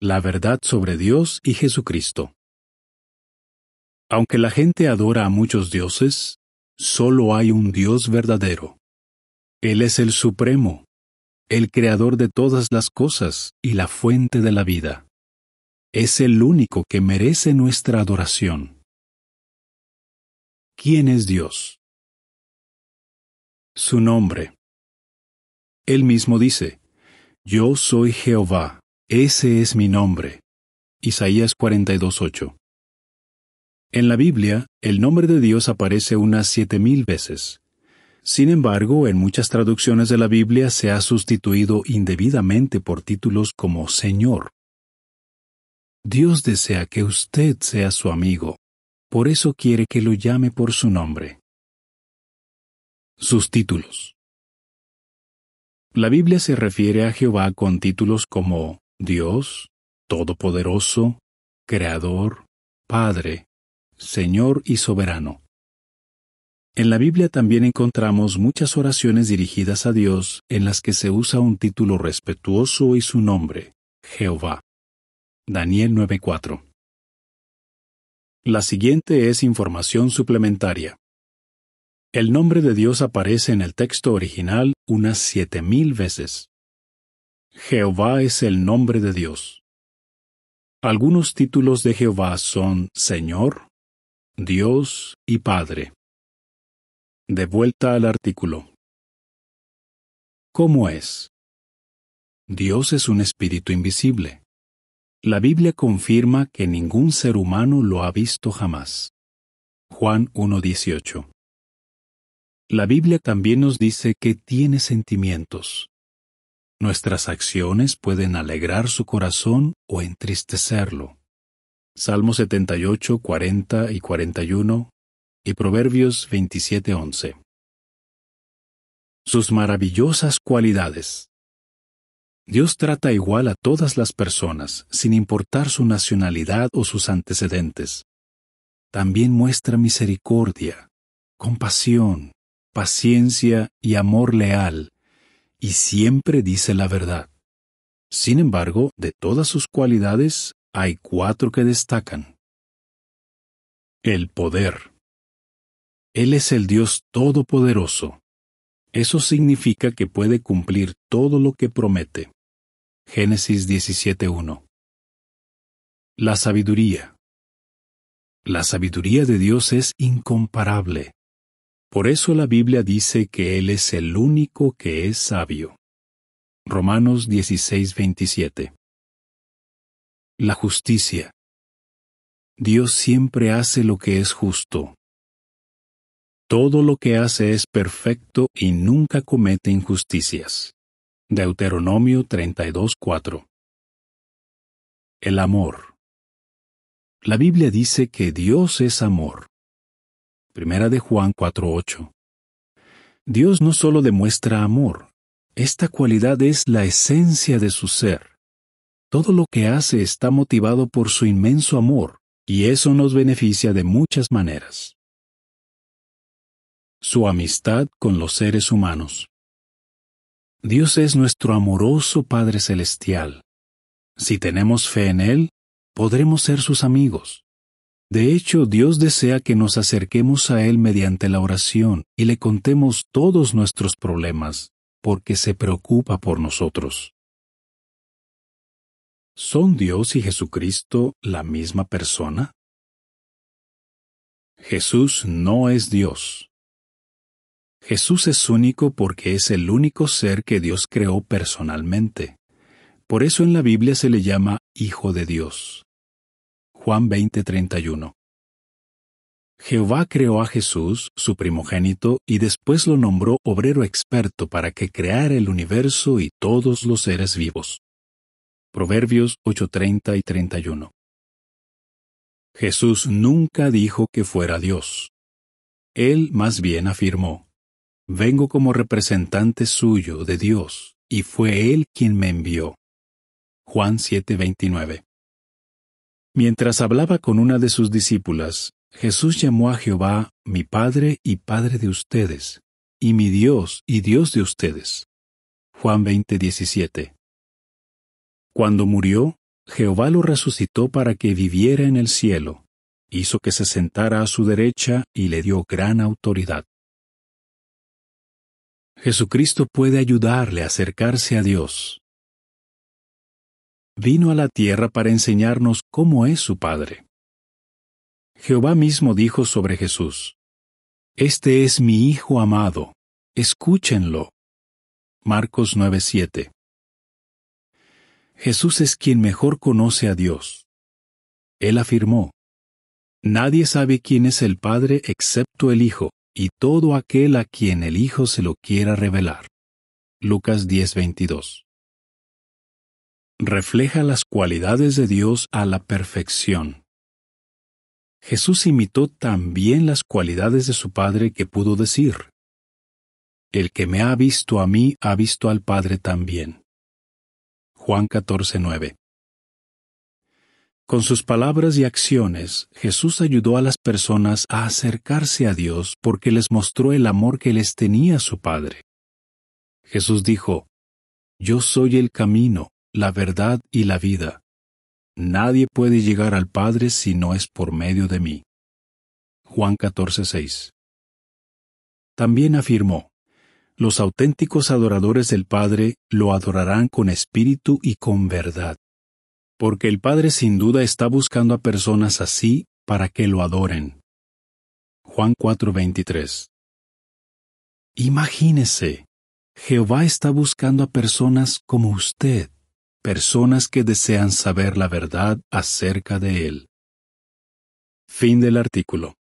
la verdad sobre Dios y Jesucristo. Aunque la gente adora a muchos dioses, solo hay un Dios verdadero. Él es el Supremo, el Creador de todas las cosas y la fuente de la vida. Es el único que merece nuestra adoración. ¿Quién es Dios? Su nombre. Él mismo dice, Yo soy Jehová, ese es mi nombre. Isaías 42.8. En la Biblia, el nombre de Dios aparece unas siete mil veces. Sin embargo, en muchas traducciones de la Biblia se ha sustituido indebidamente por títulos como Señor. Dios desea que usted sea su amigo, por eso quiere que lo llame por su nombre. Sus títulos. La Biblia se refiere a Jehová con títulos como Dios, Todopoderoso, Creador, Padre, Señor y Soberano. En la Biblia también encontramos muchas oraciones dirigidas a Dios en las que se usa un título respetuoso y su nombre, Jehová. Daniel 9:4. La siguiente es información suplementaria. El nombre de Dios aparece en el texto original unas siete mil veces. Jehová es el nombre de Dios. Algunos títulos de Jehová son Señor, Dios y Padre. De vuelta al artículo. ¿Cómo es? Dios es un espíritu invisible. La Biblia confirma que ningún ser humano lo ha visto jamás. Juan 1.18. La Biblia también nos dice que tiene sentimientos. Nuestras acciones pueden alegrar su corazón o entristecerlo. Salmo 78, 40 y 41 y Proverbios 27, Sus maravillosas cualidades. Dios trata igual a todas las personas, sin importar su nacionalidad o sus antecedentes. También muestra misericordia, compasión, paciencia y amor leal y siempre dice la verdad. Sin embargo, de todas sus cualidades, hay cuatro que destacan. El poder. Él es el Dios Todopoderoso. Eso significa que puede cumplir todo lo que promete. Génesis 17.1. La sabiduría. La sabiduría de Dios es incomparable. Por eso la Biblia dice que Él es el único que es sabio. Romanos 27 La justicia. Dios siempre hace lo que es justo. Todo lo que hace es perfecto y nunca comete injusticias. Deuteronomio 32:4 El amor. La Biblia dice que Dios es amor. Primera de Juan 4:8. Dios no solo demuestra amor, esta cualidad es la esencia de su ser. Todo lo que hace está motivado por su inmenso amor, y eso nos beneficia de muchas maneras. Su amistad con los seres humanos. Dios es nuestro amoroso Padre Celestial. Si tenemos fe en Él, podremos ser sus amigos. De hecho, Dios desea que nos acerquemos a Él mediante la oración y le contemos todos nuestros problemas, porque se preocupa por nosotros. ¿Son Dios y Jesucristo la misma persona? Jesús no es Dios. Jesús es único porque es el único ser que Dios creó personalmente. Por eso en la Biblia se le llama Hijo de Dios. Juan 20:31. Jehová creó a Jesús, su primogénito, y después lo nombró obrero experto para que creara el universo y todos los seres vivos. Proverbios 8:30 y 31. Jesús nunca dijo que fuera Dios. Él más bien afirmó, Vengo como representante suyo de Dios, y fue Él quien me envió. Juan 7:29. Mientras hablaba con una de sus discípulas, Jesús llamó a Jehová mi Padre y Padre de ustedes, y mi Dios y Dios de ustedes. Juan 20:17. Cuando murió, Jehová lo resucitó para que viviera en el cielo, hizo que se sentara a su derecha y le dio gran autoridad. Jesucristo puede ayudarle a acercarse a Dios, vino a la tierra para enseñarnos cómo es su Padre. Jehová mismo dijo sobre Jesús, Este es mi Hijo amado, escúchenlo. Marcos 9:7 Jesús es quien mejor conoce a Dios. Él afirmó, Nadie sabe quién es el Padre excepto el Hijo, y todo aquel a quien el Hijo se lo quiera revelar. Lucas 10:22 refleja las cualidades de Dios a la perfección. Jesús imitó también las cualidades de su Padre que pudo decir, El que me ha visto a mí ha visto al Padre también. Juan 14:9 con sus palabras y acciones, Jesús ayudó a las personas a acercarse a Dios porque les mostró el amor que les tenía su Padre. Jesús dijo, Yo soy el camino, la verdad y la vida. Nadie puede llegar al Padre si no es por medio de mí. Juan 14:6. También afirmó, los auténticos adoradores del Padre lo adorarán con espíritu y con verdad, porque el Padre sin duda está buscando a personas así para que lo adoren. Juan 4:23. Imagínese, Jehová está buscando a personas como usted personas que desean saber la verdad acerca de Él. Fin del artículo.